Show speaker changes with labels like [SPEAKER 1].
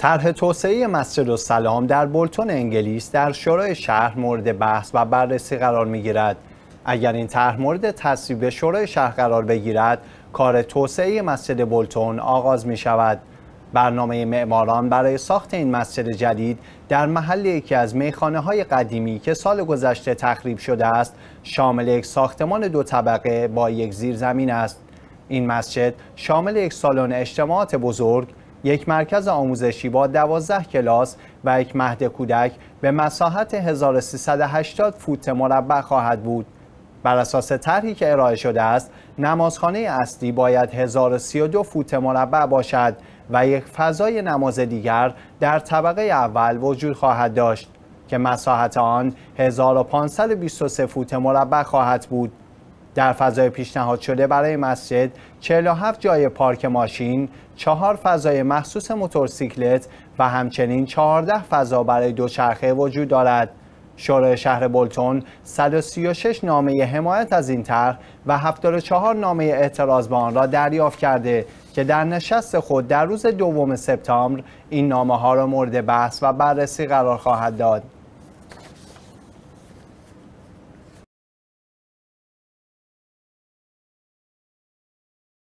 [SPEAKER 1] طرح توسعه مسجد سلام در بولتون انگلیس در شورای شهر مورد بحث و بررسی قرار می گیرد. اگر این طرح مورد تصویب شورای شهر قرار بگیرد، کار توسعه مسجد بولتون آغاز می شود. برنامه معماران برای ساخت این مسجد جدید در محل یکی از میخانه های قدیمی که سال گذشته تخریب شده است شامل یک ساختمان دو طبقه با یک زیرزمین است این مسجد شامل یک سالن اجتماعات بزرگ یک مرکز آموزشی با 12 کلاس و یک مهد کودک به مساحت 1380 فوت مربع خواهد بود. بر اساس طرحی که ارائه شده است، نمازخانه اصلی باید 1032 فوت مربع باشد و یک فضای نماز دیگر در طبقه اول وجود خواهد داشت که مساحت آن 1523 فوت مربع خواهد بود. در فضای پیشنهاد شده برای مسجد 47 جای پارک ماشین، چهار فضای مخصوص موتورسیکلت و همچنین 14 فضا برای دوچرخه وجود دارد. شورای شهر بولتون 136 نامه حمایت از این طرح و 74 نامه اعتراض به آن را دریافت کرده که در نشست خود در روز دوم سپتامبر این نامه ها را مورد بحث و بررسی قرار خواهد داد.